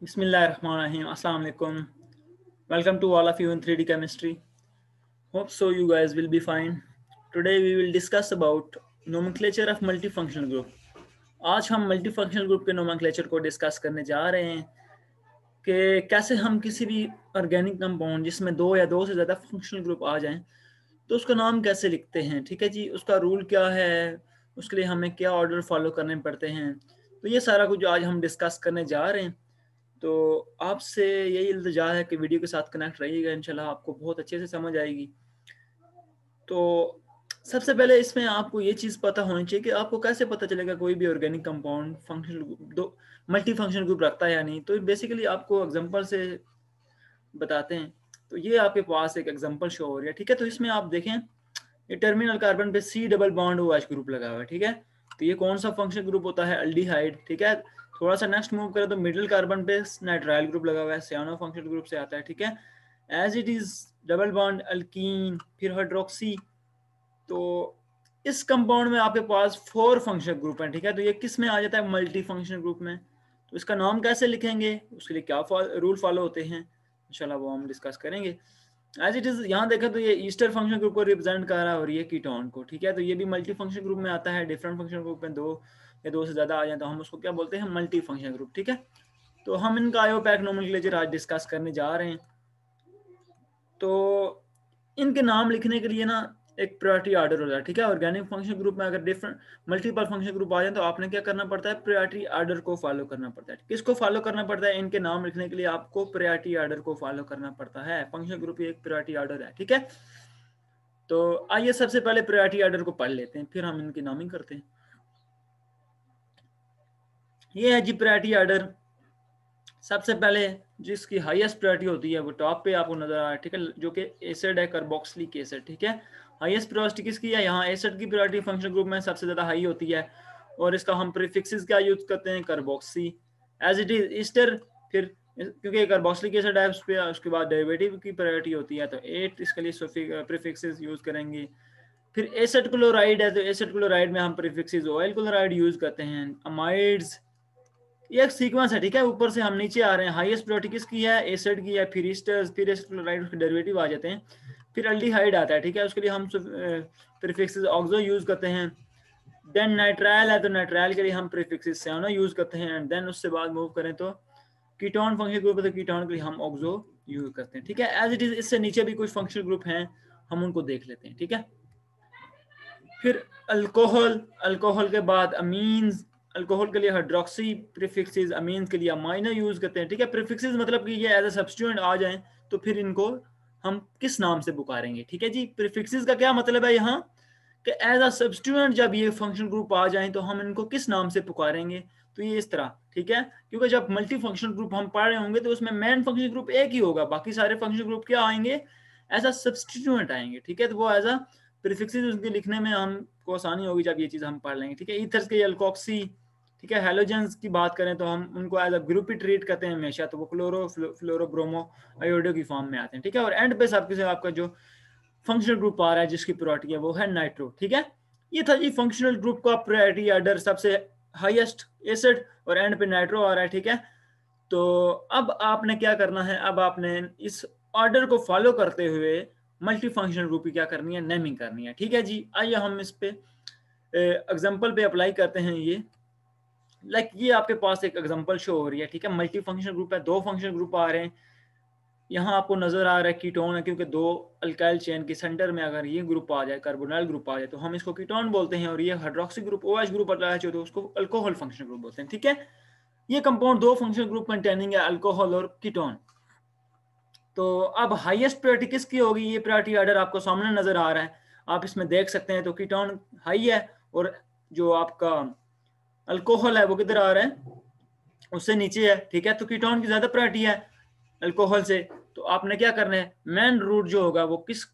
Bismillahirrahmanirrahim. Assalamu alaikum. Welcome to all of you in 3D chemistry. Hope so you guys will be fine. Today we will discuss about nomenclature of multifunctional group. आज हम multifunctional group के nomenclature को discuss करने जा रहे हैं कि कैसे हम किसी भी organic compound जिसमें दो या दो से ज़्यादा functional group आ जाएं तो उसका नाम कैसे लिखते हैं ठीक है जी उसका रूल क्या है उसके लिए हमें क्या ऑर्डर फॉलो करने पड़ते हैं तो ये सारा कुछ आज हम डिस्कस करने जा रहे हैं तो आपसे यही इल्तजा है कि वीडियो के साथ कनेक्ट रहिएगा इंशाल्लाह आपको बहुत अच्छे से समझ आएगी तो सबसे पहले इसमें आपको ये चीज़ पता होनी चाहिए कि आपको कैसे पता चलेगा कोई भी ऑर्गेनिक कंपाउंड फंक्शनल दो मल्टी फंक्शन ग्रुप रखता है या नहीं तो बेसिकली आपको एग्जांपल से बताते हैं तो ये आपके पास एक एग्जांपल शो हो रहा है ठीक है तो इसमें आप देखें ये टर्मिनल कार्बन पे सी डबल बॉन्ड वो एच ग्रुप लगा हुआ है ठीक है तो ये कौन सा फंक्शन ग्रुप होता है अल्डीहाइड ठीक है थोड़ा सा नेक्स्ट मूव करें तो मिडिल कार्बन पे नाइट्राइल ग्रुप लगा हुआ है सियानो फंक्शनल ग्रुप से आता है ठीक है as it is double bond alkene फिर हाइड्रोक्सी तो इस कंपाउंड में आपके पास फोर फंक्शनल ग्रुप है ठीक है तो ये किस में आ जाता है मल्टी फंक्शनल ग्रुप में तो इसका नाम कैसे लिखेंगे उसके लिए क्या फॉल, रूल फॉलो होते हैं इंशाल्लाह वो हम डिस्कस करेंगे एज इट इज यहाँ देखें तो ये ईस्टर फंक्शन ग्रुप को रिप्रेजेंट कर रहा है और ये कीटोन को ठीक है तो ये भी मल्टी फंक्शन ग्रुप में आता है डिफरेंट फंक्शन ग्रुप में दो या दो से ज़्यादा आ जाए तो हम उसको क्या बोलते हैं मल्टी फंक्शन ग्रुप ठीक है तो हम इनका आयो पैक नोमनक्लेचर आज डिस्कस करने जा रहे हैं तो इनके नाम लिखने के लिए ना एक प्रायोरिटी आर्डर होता है ठीक है ऑर्गेनिक फंक्शन ग्रुप में अगर डिफरेंट मल्टीपल फंक्शन ग्रुप आ जाए तो आपने क्या करना पड़ता है प्रायोरिटी आर्डर को फॉलो करना पड़ता है किसको फॉलो करना पड़ता है इनके नाम लिखने के लिए आपको प्रायोरिटी आर्डर को फॉलो करना पड़ता है फंक्शन ग्रुप एक प्रायोरिटी आर्डर है ठीक है तो आइए सबसे पहले प्रायोरिटी आर्डर को पढ़ लेते हैं फिर हम इनकी नामिंग करते हैं ये है जी प्रायरिटी ऑर्डर सबसे पहले जिसकी हाईएस्ट प्रायोरिटी होती है वो टॉप पे आपको नजर आ रहा है ठीक है जो कि एसिड है कार्बोक्सिलिक एसिड ठीक है हाईएस्ट प्रायोरिटी किसकी है यहाँ एसिड की प्रायोरिटी फंक्शन ग्रुप में सबसे ज्यादा हाई होती है और इसका हम प्रीफिक्सेस क्या यूज करते हैं carboxy as it is ester फिर क्योंकि कार्बोक्सिलिक एसिड है उस पर उसके बाद डेरिवेटिव की प्रायोरिटी होती है तो एट इसके लिए प्रीफिक्सेस यूज करेंगे फिर एसिड क्लोराइड है तो एसिड क्लोराइड में हम प्रीफिक्सेस ऑयल क्लोराइड यूज करते हैं अमाइड्स ये एक सीक्वेंस है ठीक है ऊपर से हम नीचे आ रहे हैं हाइएस्ट प्रोटी किसकी है एसिड की है फिर ईस्टर्स फिर क्लोराइड उसके डेरिवेटिव आ जाते हैं फिर अल्डीहाइड आता है ठीक है उसके लिए हम प्रीफिक्सेस ऑक्सो यूज करते हैं देन नाइट्राइल है तो नाइट्राइल के लिए हम प्रीफिक्सेस सेनो यूज करते हैं एंड देन उससे बाद मूव करें तो कीटोन फंक्शन ग्रुप है तो कीटोन के लिए हम ऑक्सो यूज करते हैं ठीक है एज इट इज इससे नीचे भी कुछ फंक्शन ग्रुप हैं हम उनको देख लेते हैं ठीक है फिर अल्कोहल अल्कोहल के बाद अमीन्स अल्कोहल के लिए हाइड्रोक्सी प्रिफिक्सेस अमीन के लिए माइनर यूज करते हैं ठीक है प्रिफिक्सेस मतलब कि ये एज अ सब्सिट्यूएंट आ जाएं तो फिर इनको हम किस नाम से पुकारेंगे ठीक है जी प्रिफिक्सेस का क्या मतलब है यहाँ कि एज अ सब्सिट्यूएंट जब ये फंक्शन ग्रुप आ जाए तो हम इनको किस नाम से पुकारेंगे तो ये इस तरह ठीक है क्योंकि जब मल्टी फंक्शन ग्रुप हम पढ़ रहे होंगे तो उसमें मेन फंक्शन ग्रुप एक ही होगा बाकी सारे फंक्शन ग्रुप क्या आएंगे एज अ सब्सटीट्यूएंट आएंगे ठीक है तो वो एज अ प्रिफिक्सेज उनके लिखने में हमको आसानी होगी जब ये चीज़ हम पढ़ लेंगे ठीक है ईथर्स के अल्कोक्सी ठीक है हेलोजेंस की बात करें तो हम उनको एज अ ग्रुप ही ट्रीट करते हैं हमेशा तो वो क्लोरो फ्लोरोब्रोमो आयोडो की फॉर्म में आते हैं ठीक है और एंड पे सबके से आपका जो फंक्शनल ग्रुप आ रहा है जिसकी प्रायोरिटी है वो है नाइट्रो ठीक है ये था जी फंक्शनल ग्रुप का प्रायोरिटी आर्डर सबसे हाइएस्ट एसिड और एंड पे नाइट्रो आ रहा है ठीक है तो अब आपने क्या करना है अब आपने इस ऑर्डर को फॉलो करते हुए मल्टी फंक्शन की क्या करनी है नेमिंग करनी है ठीक है जी आइए हम इस पे एग्जाम्पल पे अप्लाई करते हैं ये लाइक like ये आपके पास एक एग्जाम्पल शो हो रही है ठीक है मल्टी फंक्शन ग्रुप है दो फंक्शन ग्रुप आ रहे हैं यहाँ आपको नजर आ रहा है कीटोन है क्योंकि दो अल्काइल चेन के सेंटर में अगर ये ग्रुप आ जाए कार्बोनाइल ग्रुप आ जाए तो हम इसको कीटोन बोलते हैं और ये hydroxyl group O group attach हो तो उसको अल्कोहल फंक्शन ग्रुप बोलते हैं ठीक है ये कंपाउंड दो फंक्शन ग्रुप कंटेनिंग है अल्कोहल और कीटोन तो अब हाईएस्ट प्रायोरिटी किसकी होगी ये प्रायोरिटी ऑर्डर आपको सामने नजर आ रहा है आप इसमें देख सकते हैं तो कीटोन हाई है और जो आपका अल्कोहल है वो किधर आ रहा है उससे नीचे है ठीक है तो कीटोन की ज्यादा प्रायोरिटी है अल्कोहल से तो आपने क्या करना है मेन रूट जो होगा वो किस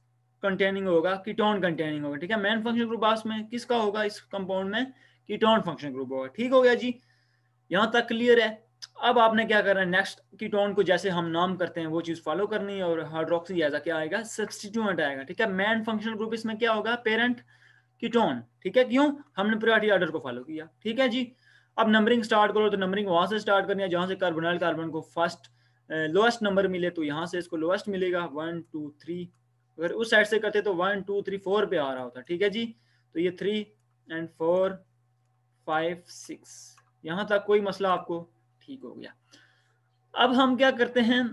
कंटेनिंग होगा कीटोन कंटेनिंग होगा ठीक है मेन फंक्शन ग्रुप आस में किसका होगा इस कंपाउंड में कीटोन फंक्शन ग्रुप होगा ठीक हो गया जी यहां तक क्लियर है अब आपने क्या करना है नेक्स्ट कीटोन को जैसे हम नाम करते हैं वो चीज़ फॉलो करनी है और हाइड्रोक्सी ऐसा क्या आएगा सब्सटीट्यूएंट आएगा ठीक है मैन फंक्शनल ग्रुप इसमें क्या होगा पेरेंट कीटोन ठीक है क्यों हमने प्रायोरिटी ऑर्डर को फॉलो किया ठीक है जी अब नंबरिंग स्टार्ट करो तो नंबरिंग वहां से स्टार्ट करनी है जहां से कार्बोनाइल कार्बन को फर्स्ट लोएस्ट नंबर मिले तो यहाँ से इसको लोएस्ट मिलेगा वन टू थ्री अगर उस साइड से करते तो वन टू थ्री फोर पे आ रहा होता ठीक है जी तो ये three and four five six यहाँ तक कोई मसला आपको ठीक हो गया अब हम क्या करते हैं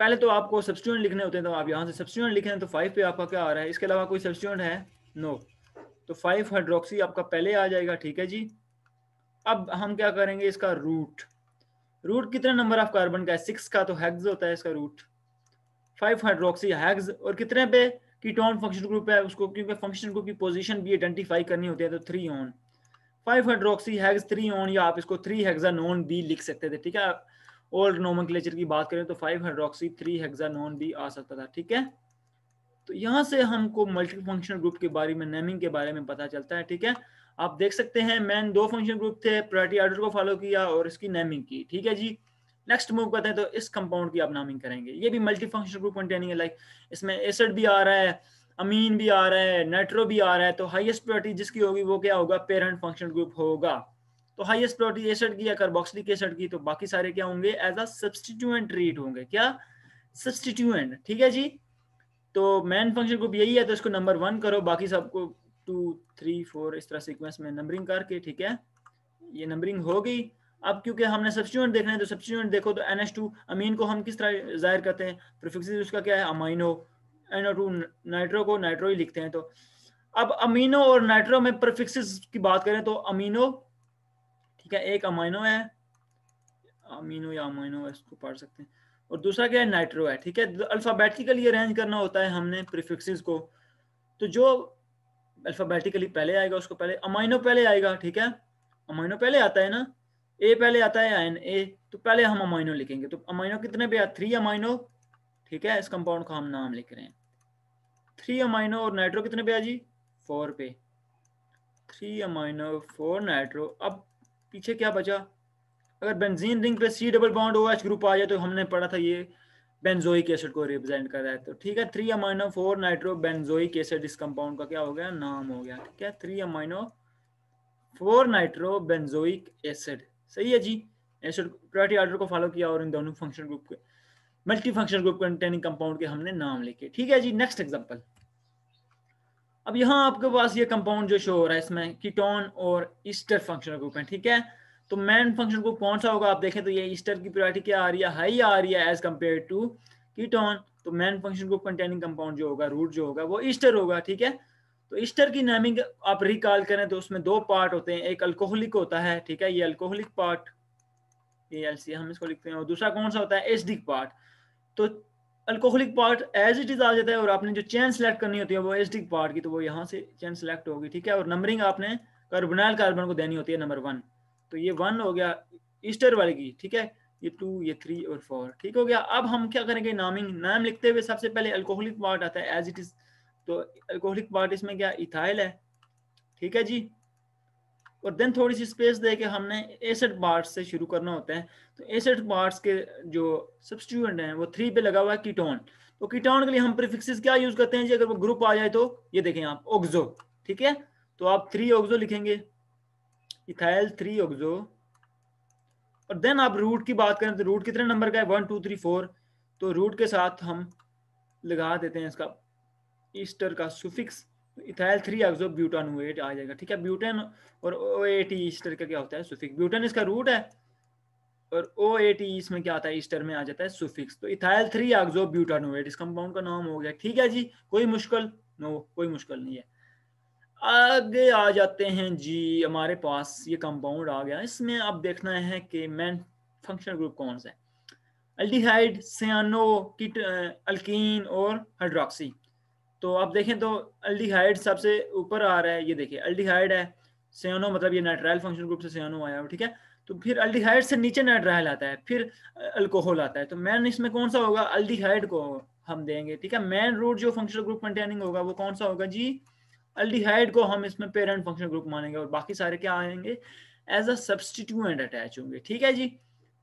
पहले तो आपको सब्सटीट्यूंट लिखने होते हैं तो आप यहाँ से सब्सटीट्यूंट लिखें तो फाइव पे आपका क्या आ रहा है इसके अलावा कोई सब्सटीट्यूंट है नो no. तो फाइव हाइड्रोक्सी आपका पहले आ जाएगा ठीक है जी अब हम क्या करेंगे इसका रूट रूट कितना नंबर ऑफ कार्बन का है सिक्स का तो हैग्स होता है इसका रूट फाइव हाइड्रोक्सी हैग्स और कितने पे कीटोन फंक्शन ग्रुप है उसको क्योंकि फंक्शन ग्रुप की पोजिशन भी आइडेंटिफाई करनी होती है तो three one five hydroxy hex three one या आप इसको थ्री हेक्सानोन भी लिख सकते थे ठीक है ओल्ड नोमन की बात करें तो फाइव हाइड्रोक्सी थ्री हेक्सानोन भी आ सकता था ठीक है तो यहाँ से हमको मल्टी फंक्शनल ग्रुप के बारे में नेमिंग के बारे में पता चलता है ठीक है आप देख सकते हैं मैन दो फंक्शन ग्रुप थे प्रायोरिटी ऑर्डर को फॉलो किया और इसकी नेमिंग की ठीक है जी नेक्स्ट मूव करते हैं तो इस कंपाउंड की आप नामिंग करेंगे ये भी मल्टी फंक्शन ग्रुप कंटेनिंग है लाइक इसमें एसिड भी आ रहा है अमीन भी आ रहा है नेट्रो भी आ रहा है तो हाईएस्ट प्रायोरिटी जिसकी होगी वो क्या होगा पेरेंट फंक्शन ग्रुप होगा तो हाईएस्ट प्रायोरिटी एसड की या कार्बोक्सिलिक एसड की तो बाकी सारे क्या होंगे एज अ सब्सटीट्यूएंट रीड होंगे क्या सब्सटीट्यूएंट ठीक है जी तो मेन फंक्शन ग्रुप यही है तो इसको नंबर वन करो बाकी सबको टू थ्री फोर इस तरह सिक्वेंस में नंबरिंग करके ठीक है ये नंबरिंग हो गई अब क्योंकि हमने सब्सिट्यूएंट देखना है तो सब्सिट्यूएंट देखो तो एन एस टू अमीन को हम किस तरह जाहिर करते हैं प्रिफिक्स उसका क्या है अमाइनो एनओ टू नाइट्रो को नाइट्रो ही लिखते हैं तो अब अमीनो और नाइट्रो में प्रिफिक्सेस की बात करें तो अमीनो ठीक है एक अमाइनो है अमीनो या अमाइनो है इसको पढ़ सकते हैं और दूसरा क्या है नाइट्रो है ठीक है अल्फ़ाबेटिकली अरेंज करना होता है हमने प्रिफिक्सेस को तो जो अल्फ़ाबेटिकली पहले आएगा उसको पहले अमाइनो पहले आएगा ठीक है अमाइनो पहले आता है ना ए पहले आता है एन ए तो पहले हम अमाइनो लिखेंगे तो अमाइनो कितने पे आ थ्री अमाइनो ठीक है इस कंपाउंड का हम नाम लिख रहे हैं थ्री अमाइनो और नाइट्रो कितने पे आजी फोर पे थ्री अमाइनो फोर नाइट्रो अब पीछे क्या बचा अगर बेंजीन रिंग पे C double bond O H group आ जाए तो हमने पढ़ा था ये बेंजोइक एसिड को रिप्रेजेंट कर रहा है तो ठीक है three amino four nitro benzoic acid इस कंपाउंड का क्या हो गया नाम हो गया ठीक है three amino four nitro benzoic acid सही है जी एसिड प्रायोरिटी ऑर्डर को फॉलो किया और इन दोनों फंक्शन ग्रुप के multi function group containing compound के हमने नाम लिखे ठीक है जी नेक्स्ट एग्जाम्पल अब यहाँ आपके पास ये कंपाउंड जो शो हो रहा है इसमें कीटोन और ईस्टर फंक्शन ग्रुप है ठीक है तो मेन फंक्शन ग्रुप कौन सा होगा आप देखें तो ये ईस्टर की प्रायोरिटी क्या आ रही है हाई आ रही है एज कम्पेयर टू कीटोन तो main function group containing compound जो होगा रूट जो होगा वो ईस्टर होगा ठीक है तो ईस्टर की नेमिंग आप रिकॉल करें तो उसमें दो पार्ट होते हैं एक अल्कोहलिक होता है ठीक है ये अल्कोहलिक पार्ट ये एलसी हम इसको लिखते हैं और दूसरा कौन सा होता है एसडिक पार्ट तो alcoholic part as it is आ जाता है और आपने जो चैन सेलेक्ट करनी होती है वो एसिडिक पार्ट की तो वो यहाँ से चैन सेलेक्ट होगी ठीक है और नंबरिंग आपने कार्बोनाइल कार्बन को देनी होती है नंबर वन तो ये वन हो गया ईस्टर वाले की ठीक है ये टू ये थ्री और फोर ठीक हो गया अब हम क्या करेंगे नामिंग नाम लिखते हुए सबसे पहले अल्कोहलिक पार्ट आता है एज इट इज तो अल्कोहलिक पार्ट इसमें क्या इथाइल है ठीक है जी और देन थोड़ी सी स्पेस दे के हमने एसेट बार्स से शुरू करना होता है तो एसेट बार्स के जो सब्सिट्यूएंट हैं वो थ्री पे लगा हुआ है कीटोन तो कीटोन के लिए हम प्रीफिक्सेस क्या यूज करते हैं जी अगर वो ग्रुप आ जाए तो ये देखें आप ऑक्जो ठीक है तो आप थ्री ऑक्जो लिखेंगे इथाइल थ्री ऑक्जो और देन आप रूट की बात करें तो रूट कितने नंबर का है वन टू थ्री फोर तो रूट के साथ हम लगा देते हैं इसका ईस्टर का suffix ethyl three oxo butanoate आ जाएगा ठीक है ब्यूटन और ओ ए टी ईस्टर का क्या होता है सुफिक्स ब्यूटन इसका रूट है और ओ ए टी इसमें क्या आता है ईस्टर में आ जाता है सुफिक्स तो इथाइल थ्री एक्सो ब्यूटानुएट इस कंपाउंड का नाम हो गया ठीक है जी कोई मुश्किल नो कोई मुश्किल नहीं है आगे आ जाते हैं जी हमारे पास ये कंपाउंड आ गया इसमें अब देखना है कि मेन फंक्शनल ग्रुप कौन सा है अल्डिहाइड सियानो किट अल्कीन और हाइड्रोक्सी तो आप देखें तो अल्डीहाइड सबसे ऊपर आ रहा है ये देखिए अल्डीहाइड है सेनो मतलब ये नाइट्राइल फंक्शन ग्रुप से सेनो आया ठीक है तो फिर अल्डीहाइड से नीचे नाइट्राइल आता है फिर अल्कोहल आता है तो मैन इसमें कौन सा होगा अल्डीहाइड को हम देंगे ठीक है मैन रूट जो फंक्शनल ग्रुप कंटेनिंग होगा वो कौन सा होगा जी अल्डीहाइड को हम इसमें पेरेंट फंक्शनल ग्रुप मानेंगे और बाकी सारे क्या आएंगे एज अ सब्सटीट्यूएंट अटैच होंगे ठीक है जी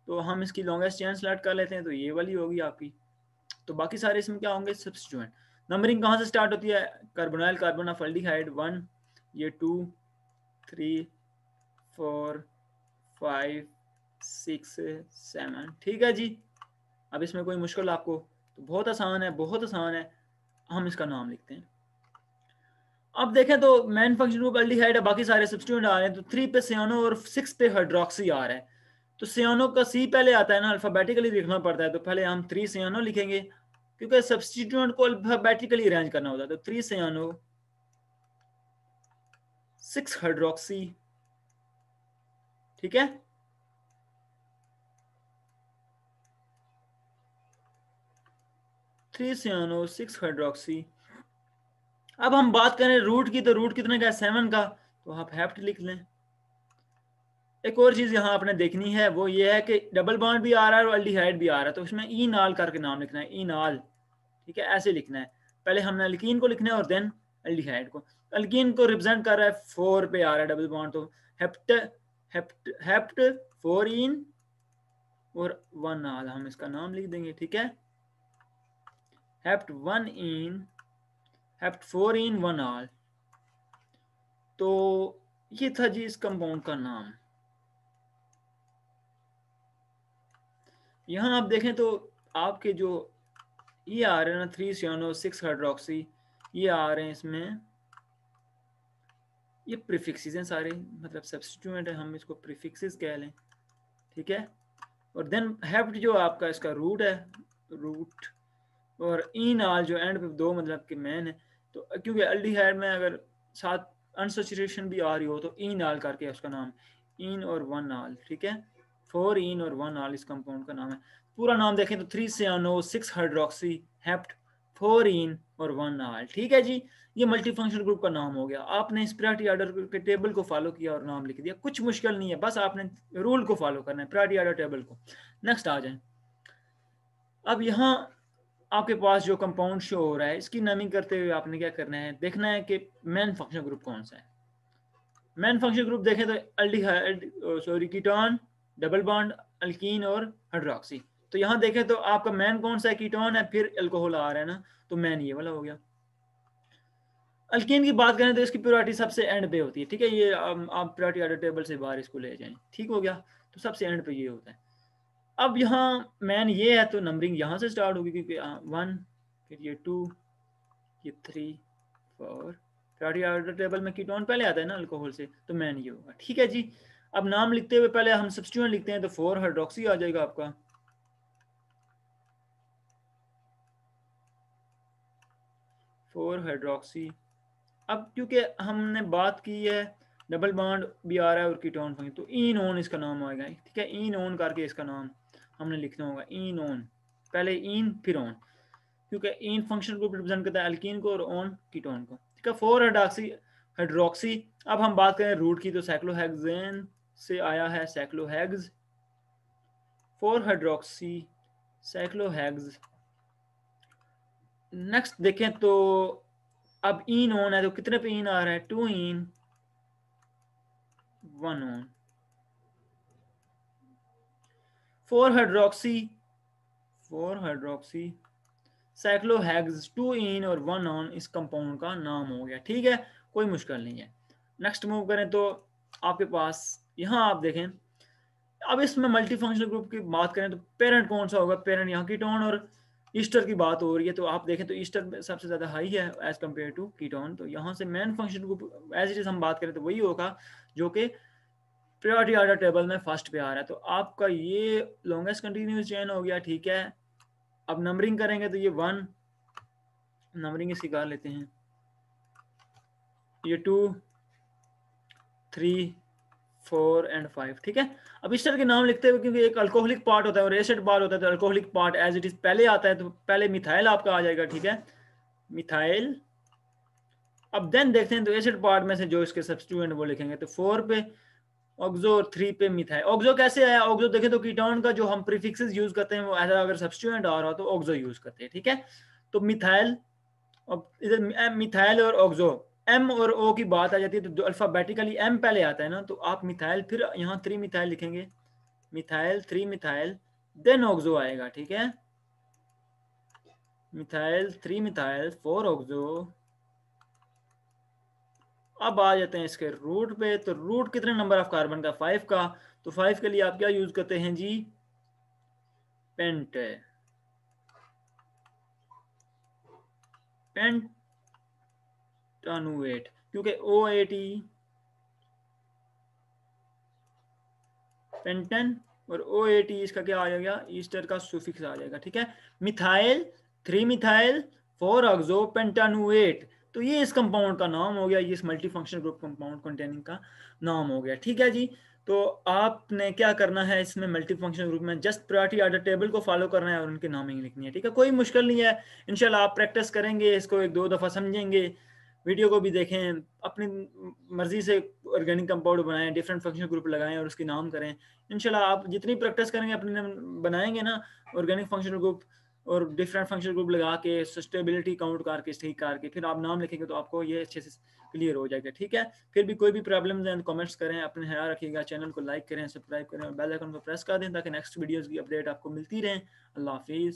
तो हम इसकी लॉन्गेस्ट चेन स्लॉट कर लेते हैं तो ये वाली होगी आपकी तो बाकी सारे इसमें क्या होंगे सब्सटीट्यूएंट नंबरिंग कहाँ से स्टार्ट होती है कार्बोनाइल कार्बन ऑफ वन ये two three four five six seven ठीक है जी अब इसमें कोई मुश्किल आपको तो बहुत आसान है बहुत आसान है हम इसका नाम लिखते हैं अब देखें तो मेन फंक्शन ग्रुप अल्डिहाइड है बाकी सारे सब्सिट्यूट आ रहे हैं तो थ्री पे सियानो और सिक्स पे हाइड्रोक्सी आ रहा है तो सियानो का सी पहले आता है ना अल्फाबेटिकली लिखना पड़ता है तो पहले हम थ्री सियानो लिखेंगे क्योंकि सब्सटीट्यूएंट को अल्फाबेटिकली अरेंज करना होता है तो थ्री सयानो सिक्स हाइड्रोक्सी ठीक है थ्री सियानो सिक्स हाइड्रोक्सी अब हम बात करें रूट की तो रूट कितने का है सेवन का तो आप हेफ्ट लिख लें एक और चीज यहां आपने देखनी है वो ये है कि डबल बॉन्ड भी आ रहा है और अल्डिहाइड भी आ रहा है तो उसमें ई e नाल करके नाम लिखना है ई e नाल ठीक है ऐसे लिखना है पहले हमने अल्किन को लिखना है और देन एल्डिहाइड को अल्किन को रिप्रेजेंट कर रहा है फोर पे आ रहा है डबल बॉन्ड तो हेप्ट हेप्ट हेप्ट फोरिन और वन आल हम इसका नाम लिख देंगे ठीक है hept one ene hept four ene one al तो ये था जी इस कंपाउंड का नाम यहां आप देखें तो आपके जो ये आ रहे हैं ना थ्री सियानो सिक्स हाइड्रोक्सी ये आ रहे हैं इसमें ये प्रिफिक्सेस हैं सारे मतलब सब्सटीट्यूएंट है हम इसको प्रिफिक्सेस कह लें ठीक है और देन हेप्ट जो आपका इसका रूट है रूट और इन आल जो एंड पे दो मतलब कि मैन है तो क्योंकि एल्डिहाइड में अगर साथ अनसेचुरेशन भी आ रही हो तो इन आल करके उसका नाम इन और वन आल ठीक है फोर इन और वन आल इस कंपाउंड का नाम है पूरा नाम देखें तो three cyano six hydroxy hept four ene और वन आल ठीक है जी ये मल्टी फंक्शन ग्रुप का नाम हो गया आपने इस प्रायरिटी ऑर्डर के टेबल को फॉलो किया और नाम लिख दिया कुछ मुश्किल नहीं है बस आपने रूल को फॉलो करना है प्रायरिटी ऑर्डर टेबल को नेक्स्ट आ जाए अब यहाँ आपके पास जो कंपाउंड शो हो रहा है इसकी नमिंग करते हुए आपने क्या करना है देखना है कि मेन फंक्शन ग्रुप कौन सा है मेन फंक्शन ग्रुप देखें तो अल्डी sorry ketone double bond alkene और हाइड्रोक्सी तो यहां देखें तो आपका मैन कौन सा कीटोन है फिर एल्कोहल आ रहा है ना तो मैन ये वाला हो गया अल्किन की बात करें तो इसकी प्योरिटी सबसे एंड पे होती है ठीक है ये आप, प्योरिटी ऑर्डर टेबल से बाहर इसको ले जाएं ठीक हो गया तो सबसे एंड पे ये होता है अब यहाँ मैन ये है तो नंबरिंग यहाँ से स्टार्ट होगी क्योंकि वन फिर ये टू ये three four priority order table में कीटोन पहले आता है ना अल्कोहल से तो मैन ये होगा ठीक है जी अब नाम लिखते हुए पहले हम सब्सटीट्यूएंट लिखते हैं तो फोर हाइड्रोक्सी आ जाएगा आपका फोर हाइड्रोक्सी अब क्योंकि हमने बात की है डबल बॉन्ड भी आ रहा है और कीटोन फंक्शन तो ई नोन इसका नाम आएगा ठीक है ई नोन करके इसका नाम हमने लिखना होगा ई नोन पहले इन फिर ऑन क्योंकि इन फंक्शन को रिप्रेजेंट करता है एल्किन को और ऑन कीटोन को ठीक है फोर हाइड्रोक्सी हाइड्रोक्सी अब हम बात करें रूट की तो साइक्लोहेक्सेन से आया है cyclohex four hydroxy cyclohex next देखें तो अब इन ऑन है तो कितने पे इन आ रहा है two ene one one four hydroxy four hydroxy cyclohex two ene और वन ऑन इस कंपाउंड का नाम हो गया ठीक है कोई मुश्किल नहीं है नेक्स्ट मूव करें तो आपके पास यहां आप देखें अब इसमें मल्टी फंक्शनल ग्रुप की बात करें तो पेरेंट कौन सा होगा पेरेंट यहाँ कीटोन और ईस्टर की बात हो रही है तो आप देखें तो ईस्टर सबसे ज़्यादा हाई है एज़ कम्पेयर टू कीटोन तो यहाँ से main function group as it is हम बात करें तो वही होगा जो कि प्रायोरिटी आर्डर टेबल में फर्स्ट पे आ रहा है तो आपका ये लॉन्गेस्ट कंटिन्यूस चेन हो गया ठीक है अब नंबरिंग करेंगे तो ये वन नंबरिंग इसी कर लेते हैं ये two three four and five ठीक है अब इस तरह के नाम लिखते हुए क्योंकि एक अल्कोहलिक पार्ट होता है और एसिड पार्ट होता है तो alcoholic part as it is पहले आता है तो पहले मिथाइल आपका आ जाएगा ठीक है मिथाइल अब देन देखते हैं तो एसिड पार्ट में से जो इसके सब्सटूडेंट वो लिखेंगे तो फोर पे ऑक्जो और थ्री पे मिथाइल ऑक्जो कैसे आया ऑक्जो देखें तो कीटोन का जो हम प्रीफिक्सेस यूज करते हैं वो एज अगर सब्सटूडेंट आ रहा हो तो ऑक्जो यूज करते हैं ठीक है तो मिथाइल अब इधर मिथाइल और ऑक्जो एम और ओ की बात आ जाती है तो जो अल्फाबेटिकली एम पहले आता है ना तो आप मिथाइल फिर यहाँ थ्री मिथाइल लिखेंगे methyl three methyl then oxo आएगा ठीक है methyl three methyl four oxo अब आ जाते हैं इसके रूट पे तो रूट कितने नंबर ऑफ कार्बन का फाइव का तो फाइव के लिए आप क्या यूज करते हैं जी पेंट पेंट टनुएट क्योंकि ओ ए टी पेंटन और ओ ए टी इसका क्या आ जाएगा ईस्टर का सुफिक्स आ जाएगा ठीक है methyl three methyl four oxo pentanoate तो ये इस कंपाउंड का नाम हो गया ये इस multi function group compound containing का नाम हो गया ठीक है जी तो आपने क्या करना है इसमें मल्टी फंक्शन ग्रुप में जस्ट प्रायोरिटी ऑर्डर टेबल को फॉलो करना है और उनके नामिंग लिखनी है ठीक है कोई मुश्किल नहीं है इनशाला आप प्रैक्टिस करेंगे इसको एक दो दफ़ा समझेंगे वीडियो को भी देखें अपनी मर्जी से ऑर्गेनिक कंपाउंड बनाएं डिफरेंट फंक्शन ग्रुप लगाएं और उसकी नाम करें इनशाला आप जितनी प्रैक्टिस करेंगे अपने बनाएंगे ना ऑर्गेनिक फंक्शन ग्रुप और डिफरेंट फंक्शन ग्रुप लगा के सस्टेबिलिटी काउंट करके ठीक करके फिर आप नाम लिखेंगे तो आपको ये अच्छे से क्लियर हो जाएगा ठीक है फिर भी कोई भी प्रॉब्लम है कमेंट्स करें अपने ख्याल रखिएगा चैनल को लाइक करें सब्सक्राइब करें और बेल को प्रेस कर दें ताकि नेक्स्ट वीडियोज़ की अपडेट आपको मिलती रहें अल्लाह हाफिज़